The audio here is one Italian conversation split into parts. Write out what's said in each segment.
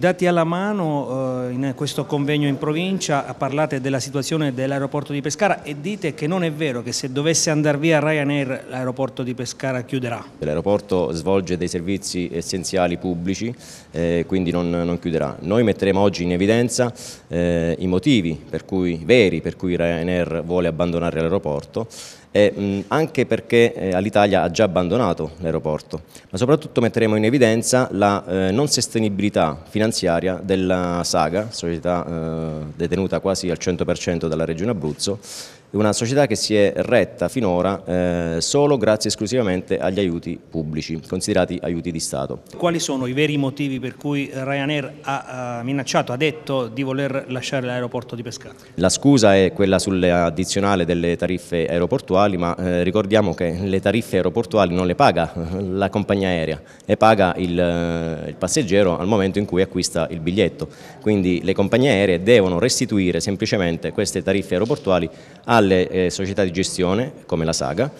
dati alla mano eh, in questo convegno in provincia parlate della situazione dell'aeroporto di Pescara e dite che non è vero che se dovesse andare via Ryanair l'aeroporto di Pescara chiuderà. L'aeroporto svolge dei servizi essenziali pubblici eh, quindi non, non, chiuderà. Noi metteremo oggi in evidenza eh, i motivi per cui, veri per cui Ryanair vuole abbandonare l'aeroporto e, mh, anche perché eh, Alitalia ha già abbandonato l'aeroporto, ma soprattutto metteremo in evidenza la eh, non sostenibilità finanziaria della Saga, società eh, detenuta quasi al 100% dalla Regione Abruzzo, una società che si è retta finora eh, solo grazie esclusivamente agli aiuti pubblici, considerati aiuti di Stato. Quali sono i veri motivi per cui Ryanair ha, minacciato, ha detto di voler lasciare l'aeroporto di Pescara? La scusa è quella sull'addizionale delle tariffe aeroportuali, ma eh, ricordiamo che le tariffe aeroportuali non le paga eh, la compagnia aerea, le paga il, eh, il passeggero al momento in cui acquista il biglietto. Quindi le compagnie aeree devono restituire semplicemente queste tariffe aeroportuali a dalle eh, società di gestione, come la Saga,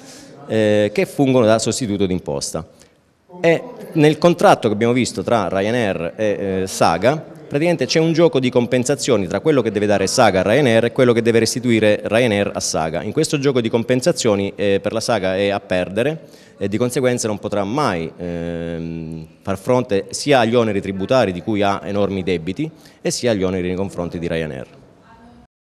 eh, che fungono da sostituto d'imposta. E nel contratto che abbiamo visto tra Ryanair e eh, Saga, praticamente c'è un gioco di compensazioni tra quello che deve dare Saga a Ryanair e quello che deve restituire Ryanair a Saga. In questo gioco di compensazioni eh, per la Saga è a perdere, e di conseguenza non potrà mai ehm, far fronte sia agli oneri tributari di cui ha enormi debiti e sia agli oneri nei confronti di Ryanair.